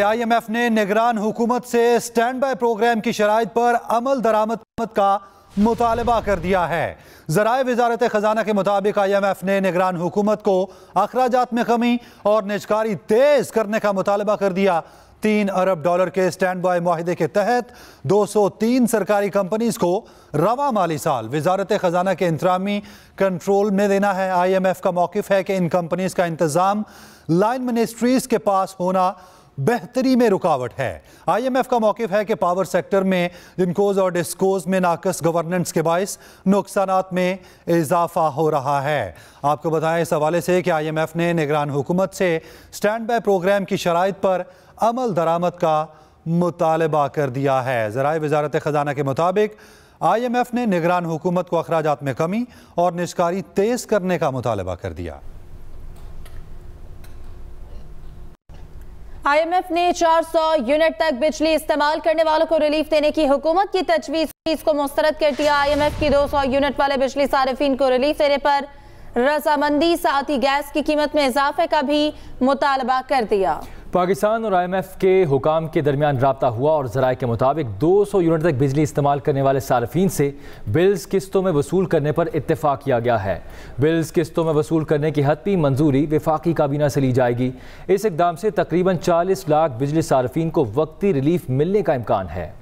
IMF ने निगरान हुकूमत से स्टैंड बाय प्रोग्राम की शराब पर अमल दरामद का मुतालबा कर दिया है जराए वजारत ख़जाना के मुताबिक आई एम एफ ने निगरान हुकूमत को अखराज में कमी और निजकारी तेज करने का मुतालबा कर दिया तीन अरब डॉलर के स्टैंड बाय माहे के तहत 203 सरकारी कंपनीज को रवा माली साल वजारत ख़जाना के इंतजामी कंट्रोल में देना है आई एम एफ का मौकफ है कि इन कंपनीज का इंतज़ाम लाइन मिनिस्ट्रीज़ के पास होना बेहतरी में रुकावट है आईएमएफ का मौक़ है कि पावर सेक्टर में इनकोज और डिस्कोज में नाकस गवर्नेंस के बायस नुकसान में इजाफा हो रहा है आपको बताएं इस हवाले से कि आईएमएफ ने निगरान हुकूमत से स्टैंड बाय प्रोग्राम की शराइ पर अमल दरामद का मुतालबा कर दिया है ज़रा वजारत ख़जाना के मुताबिक आई एम एफ ने निगरान हुकूमत को अखराज में कमी और निष्कारी तेज़ करने का मुतालबा कर दिया आईएमएफ ने 400 यूनिट तक बिजली इस्तेमाल करने वालों को रिलीफ देने की हुकूमत की तजवीज इसको मुस्तरद कर दिया आईएमएफ की 200 यूनिट वाले बिजली सार्फिन को रिलीफ देने पर रजामंदी साथ ही गैस की कीमत में इजाफे का भी मुतालबा कर दिया पाकिस्तान और आईएमएफ के हुकाम के दरमियान रबता हुआ और जराए के मुताबिक 200 यूनिट तक बिजली इस्तेमाल करने वाले सार्फिन से बिल्स किस्तों में वसूल करने पर इतफाक़ किया गया है बिल्स किस्तों में वसूल करने की हतमी मंजूरी विफाकी काबीना से ली जाएगी इस इकदाम से तकरीबन 40 लाख बिजली सार्फिन को वक्ती रिलीफ मिलने का इम्कान है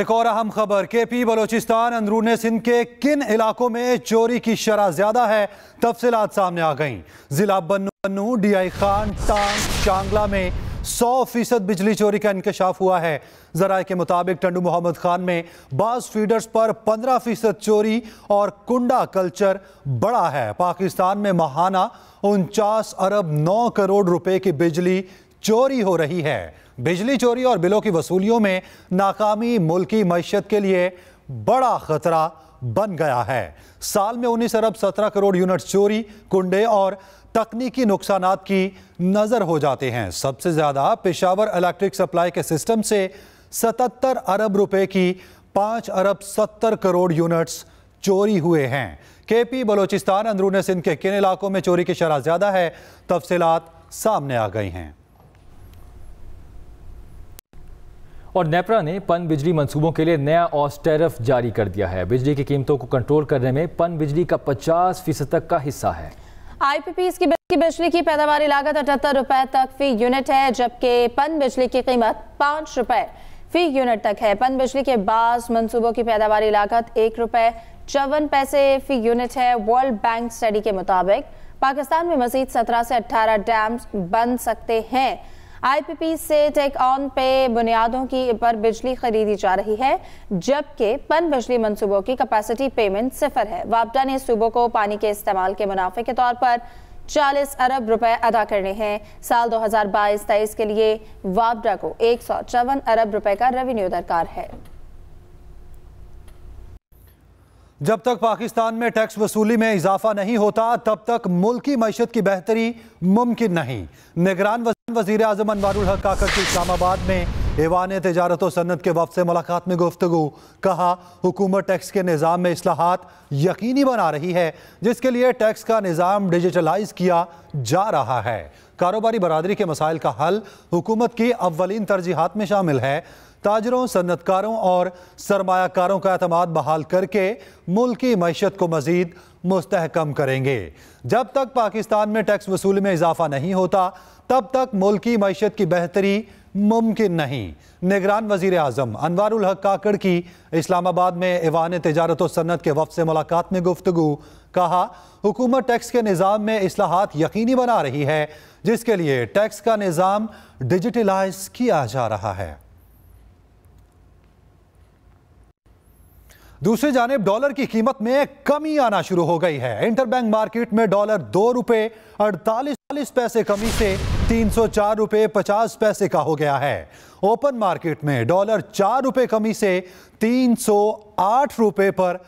एक और अहम खबर के पी बलोचिस्तान अंदरून सिंध के किन इलाकों में चोरी की शरह ज्यादा है तफसीत सामने आ गई जिला बन्नू बन्नू डी आई खान टांग चांगला में सौ फीसद बिजली चोरी का इंकशाफ हुआ है जराए के मुताबिक टंडू मोहम्मद खान में बास फीडर्स पर पंद्रह फीसद चोरी और कुंडा कल्चर बड़ा है पाकिस्तान में महाना उनचास अरब नौ करोड़ रुपए की बिजली चोरी हो रही है बिजली चोरी और बिलों की वसूलियों में नाकामी मुल्की मीशत के लिए बड़ा खतरा बन गया है साल में उन्नीस अरब सत्रह करोड़ यूनिट चोरी कुंडे और तकनीकी नुकसान की नज़र हो जाते हैं सबसे ज़्यादा पेशावर इलेक्ट्रिक सप्लाई के सिस्टम से सतहत्तर अरब रुपए की पाँच अरब सत्तर करोड़ यूनिट्स चोरी हुए हैं के पी बलोचिस्तान अंदरून सिंध के किन इलाकों में चोरी की शरह ज़्यादा है तफसीत सामने आ गई हैं और नेपरा ने पन बिजली मंसूबों के लिए नया ऑस्टेरफ जारी कर दिया है बिजली की कीमतों को कंट्रोल करने में पन बिजली का 50 फीसद तक का हिस्सा है आईपीपी की बिजली की पैदावार लागत अठहत्तर रुपए तक फी यूनिट है जबकि पन बिजली की कीमत पाँच रुपए फी यूनिट तक है पन बिजली के बास मंसूबों की पैदावार लागत एक रुपए चौवन पैसे फी यूनिट है वर्ल्ड बैंक स्टडी के मुताबिक पाकिस्तान में मजीद सत्रह से अट्ठारह डैम्स बन सकते हैं आईपीपी से टेक ऑन पे बुनियादों की पर बिजली खरीदी जा रही है जबकि पन बिजली मनसूबों की कैपेसिटी पेमेंट सिफर है वापडा ने सूबों को पानी के इस्तेमाल के मुनाफे के तौर पर 40 अरब रुपए अदा करने हैं साल 2022-23 के लिए वापडा को एक अरब रुपए का रेवेन्यू दरकार है जब तक पाकिस्तान में टैक्स वसूली में इजाफा नहीं होता तब तक मुल्की की मीशत की बेहतरी मुमकिन नहीं निगरान वजीर अजम अनवारुल हक काकर की इस्लामाबाद में ऐवान तजारत सन्नत के वफ से मुलाकात में गुफ्तु कहा हुकूमत टैक्स के निज़ाम में असलाहत यकीनी बना रही है जिसके लिए टैक्स का निज़ाम डिजिटलाइज किया जा रहा है कारोबारी बरदरी के मसाइल का हल हुकूमत की अव्वलिन तरजीहत में शामिल है ताजरों सन्नतकारों और सरमाकारों का अतमाद बहाल करके मुल्क की मीशत को मज़ीद मुस्तहकम करेंगे जब तक पाकिस्तान में टैक्स वसूली में इजाफा नहीं होता तब तक मुल्की मीशत की बेहतरी मुमकिन नहीं निगरान वजीर अजम अनवर हक काकड़ की इस्लामाबाद में ईवान तजारत सन्नत के वफ से मुलाकात में गुफ्तु कहा हुकूमत टैक्स के निज़ाम में असलाहत यकीनी बना रही है जिसके लिए टैक्स का निज़ाम डिजिटलाइज किया जा रहा है दूसरी जानब डॉलर की कीमत में कमी आना शुरू हो गई है इंटरबैंक मार्केट में डॉलर दो रुपए अड़तालीस पैसे कमी से तीन सौ चार रुपये पचास पैसे का हो गया है ओपन मार्केट में डॉलर चार रुपए कमी से तीन सौ आठ रुपए पर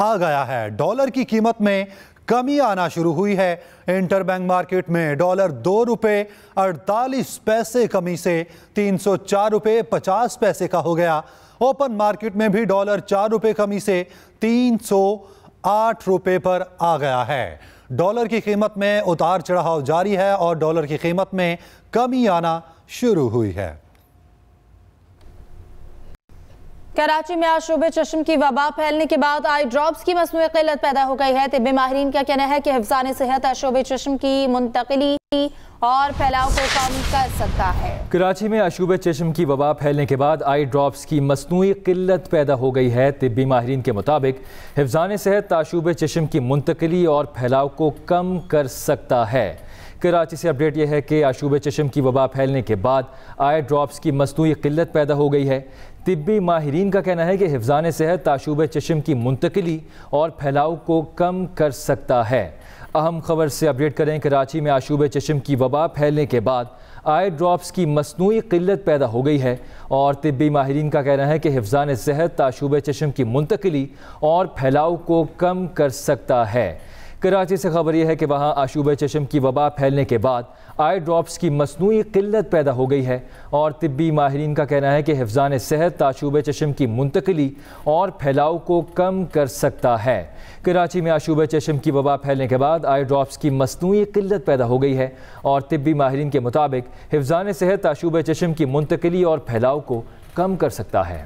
आ गया है डॉलर की कीमत में कमी आना शुरू हुई है इंटरबैंक मार्केट में डॉलर दो रुपये अड़तालीस पैसे कमी से तीन सौ चार रुपये पचास पैसे का हो गया ओपन मार्केट में भी डॉलर चार रुपए कमी से तीन सौ पर आ गया है डॉलर की कीमत में उतार चढ़ाव जारी है और डॉलर की कीमत में कमी आना शुरू हुई है कराची में आज शोबे चश्म की वबा फैलने के बाद आई ड्रॉप्स की मसनू किल्लत पैदा हो गई है तिब्बी माहरीन का कहना है कि हिफ्जान सेहत शोबे चश्म की मुंतकली और फैलाव को कम कर सकता है कराची में अशूब चश्म की वबा फैलने के बाद आई ड्रॉप्स की मसनू किल्लत पैदा हो गई है तबी माहरीन के मुताबिक हिफजान सेहत ताशूब चश्म की मुंतकली और फैलाव को कम कर सकता है कराची से अपडेट यह है कि आशूब चश्म की वबा फैलने के बाद आई ड्रॉप्स की मसनू किल्लत पैदा हो गई है तबी माहरीन का कहना है कि हिफजान सेहत ताशूब चश्म की मुंतकली और फैलाव को कम कर सकता है अहम खबर से अपडेट करें कराची में आशूब चशम की वबा फैलने के बाद आई ड्रॉप्स की मसनू किल्लत पैदा हो गई है और तबी माहरीन का कहना है कि हिफजान सेहत आशूब चशम की मुंतकली और फैलाव को कम कर सकता है कराची से खबर यह है कि वहाँ आशूब चशम की वबा फैलने के बाद आई ड्रॉप्स की मसनू किल्लत पैदा हो गई है और तबी माहरीन का कहना है कि हिफजान सेहत आशूब चशम की मुंतकली और फैलाव को कम कर सकता है कराची में आशूब चशम की वबा फैलने के बाद आई ड्रॉप्स की मसनू किल्लत पैदा हो गई है और तबी माहरीन के मुताबिक हिफजान सेहत आशूब चशम की मुंतकली और फैलाव को कम कर सकता है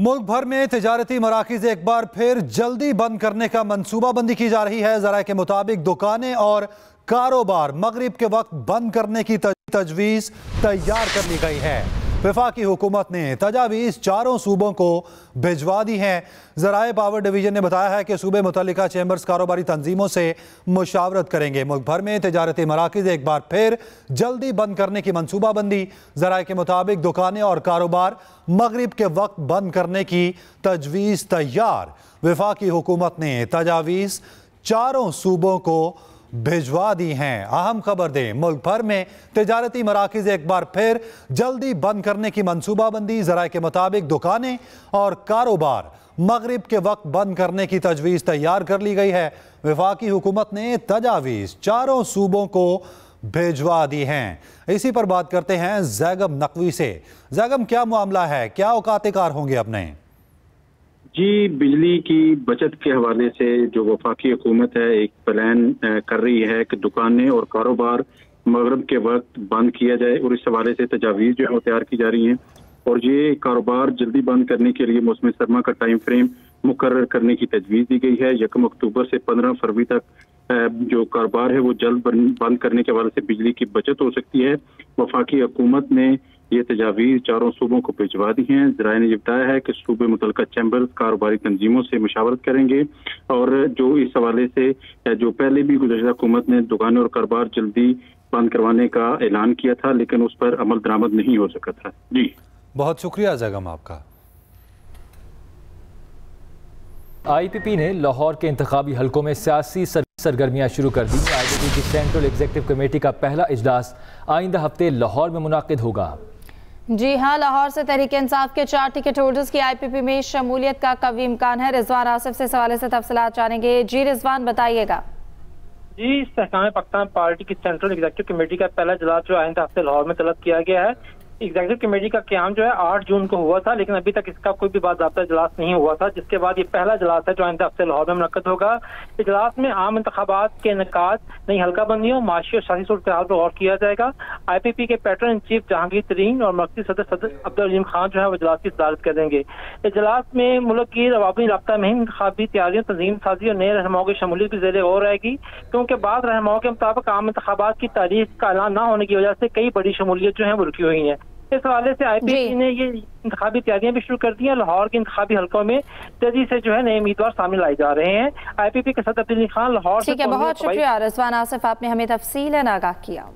मुल्क भर में तजारती मराकज एक बार फिर जल्दी बंद करने का मनसूबाबंदी की जा रही है जरा के मुताबिक दुकानें और कारोबार मगरब के वक्त बंद करने की तजवीज़ तैयार कर ली गई है विफाकी हुकूमत ने तजावीज़ चारों सूबों को भिजवा दी हैं ज़राए पावर डिवीज़न ने बताया है कि सूबे मुतल चैम्बर्स कारोबारी तंजीमों से मुशावरत करेंगे मुल्क भर में तजारती मराकज़ एक बार फिर जल्दी बंद करने की मनसूबाबंदी ज़राए के मुताबिक दुकानें और कारोबार मगरब के वक्त बंद करने की तजवीज़ तैयार की हुकूमत ने तजावीज़ चारों सूबों को भिजवा दी हैं अहम खबर दें मुल्क भर में तजारती मराकज़ एक बार फिर जल्दी बंद करने की मनसूबाबंदी जराए के मुताबिक दुकानें और कारोबार मगरब के वक्त बंद करने की तजवीज़ तैयार कर ली गई है विफाकी हुकूमत ने तजावीज़ चारों सूबों को भिजवा दी हैं इसी पर बात करते हैं जैगम नकवी से जैगम क्या मामला है क्या औकात कार होंगे अपने जी बिजली की बचत के हवाले से जो वफाकी हुकूमत है एक प्लान कर रही है कि दुकानें और कारोबार मगरब के वक्त बंद किया जाए और इस हवाले से तजावीज़ जो है वो तैयार की जा रही हैं और ये कारोबार जल्दी बंद करने के लिए मौसम सरमा का टाइम फ्रेम मुकर करने की तजवीज़ दी गई है यकम अक्टूबर से पंद्रह फरवरी तक जो कारोबार है वो जल्द बंद करने के हवाले से बिजली की बचत हो सकती है वफाकी हुकूमत ने ये तजावीज़ चारों सूबों को भिजवा दी हैं जराये ने यह बताया है कि सूबे मुतल चैम्बर कारोबारी तंजीमों से मुशावरत करेंगे और जो इस हवाले से जो पहले भी गुजशत हुकूमत ने दुकानें और कारोबार जल्दी बंद करवाने का ऐलान किया था लेकिन उस पर अमल दरामद नहीं हो सका था जी बहुत शुक्रिया जगम आपका आईपीपी ने लाहौर के इंतबी हलकों में सियासी सर, सरगर्मियाँ शुरू कर दी आई पी पी की सेंट्रल एग्जीक्यूटिव कमेटी का पहला इजलास आइंदा हफ्ते लाहौर में मुनद होगा जी हाँ लाहौर से तहरीक इंसाफ के चार टिकट होल्डर्स की आईपीपी में शमूलियत का कवी इम्कान है रिजवान आसिफ से सवाल से तफसलात जानेंगे जी रिजवान बताइएगा जी इस पाकिस्तान पार्टी की सेंट्रल एग्जीक्यूटिव कमेटी का पहला इजलास जो आइंदा हफ्ते लाहौर में तलब किया गया है एग्जीक्यूटिव कमेटी का क्याम जो है आठ जून को हुआ था लेकिन अभी तक इसका कोई भी बाबा इजलास नहीं हुआ था जिसके बाद ये पहला इजलास है जो आइंदा हफ्ते लाहौर में मुनद होगा इजलास में आम इंतबात के इनका नई हल्काबंदियों माशी और शासी सूरत हाल पर गौर किया जाएगा आई पी पी के patron in chief Jahangir Tareen और मकती सदर सदर अब्दुलम खान जो है वो इजलास की सदारत करेंगे इजलास में मुल्क की रवाबी रबा में इंतबी तैयारियों तंजीम साजी और नए रहनुमाओं की शमूलियत की जेर और रहेगी क्योंकि बाद रहनुमाओं के मुताबिक आम इंतबात की तारीख का ऐलान न होने की वजह से कई बड़ी शमूलियत जो है वो रुकी हुई हैं इस हवाले से आई पी पी ने ये इंतबी तैयारियां भी शुरू कर दी हैं लाहौर के इंतबी हल्कों में तेजी से जो है नए उम्मीदवार शामिल लाए जा रहे हैं आई पी पी के सदर अब्दुल खान लाहौर ठीक है बहुत शुक्रिया रजवान आसिफ आपने हमें तफसील आगाह किया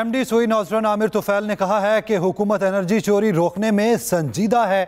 एम डी सोई नौजरन आमिर तुफैल ने कहा है कि हुकूमत एनर्जी चोरी रोकने में संजीदा है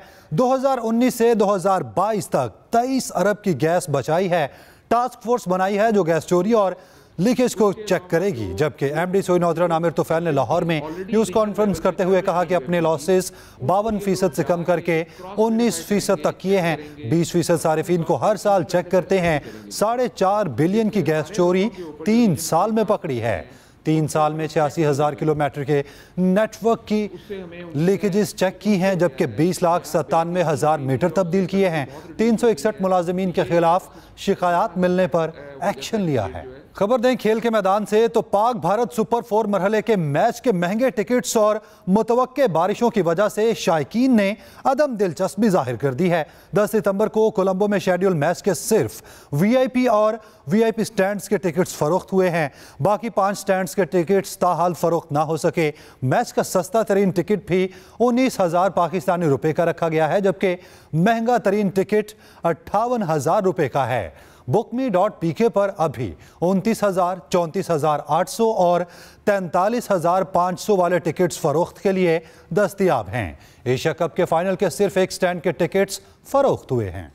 2019 से 2022 तक 23 अरब की गैस बचाई है टास्क फोर्स बनाई है जो गैस चोरी और लीकेज को चेक करेगी जबकि एमडी सोई आमिर तुफैल ने लाहौर में न्यूज़ कॉन्फ्रेंस करते हुए कहा कि अपने लॉसेस बावन फीसद से कम करके उन्नीस फीसद तक किए हैं बीस फीसद सार्फिन को हर साल चेक करते हैं साढ़े चार बिलियन की गैस चोरी तीन साल में पकड़ी है तीन साल में छियासी हज़ार किलोमीटर के नेटवर्क की लीकेजेस चेक की हैं जबकि बीस लाख सत्तानवे हज़ार मीटर तब्दील किए हैं तीन सौ इकसठ मुलाजमीन के खिलाफ शिकायत मिलने पर एक्शन लिया है खबर दें खेल के मैदान से तो पाक भारत सुपर फोर मरहले के मैच के महंगे टिकट्स और मुतवक़ बारिशों की वजह से शायकीन ने अदम दिलचस्पी जाहिर कर दी है 10 सितंबर को कोलंबो में शेड्यूल मैच के सिर्फ वीआईपी और वीआईपी स्टैंड्स के टिकट्स फरोख्त हुए हैं बाकी पांच स्टैंड्स के टिकट्स ताहाल फरोख्त ना हो सके मैच का सस्ता तरीन टिकट भी उन्नीस हज़ार पाकिस्तानी रुपये का रखा गया है जबकि महंगा तरीन टिकट अट्ठावन हज़ार रुपये का है बुकमी डॉट पी के पर अभी उनतीस हज़ार चौंतीस हज़ार आठ सौ और तैंतालीस हज़ार पाँच सौ वाले टिकट्स फ़रोख्त के लिए दस्तियाब हैं एशिया कप के फाइनल के सिर्फ एक स्टैंड के टिकट्स फ़रोख्त हुए हैं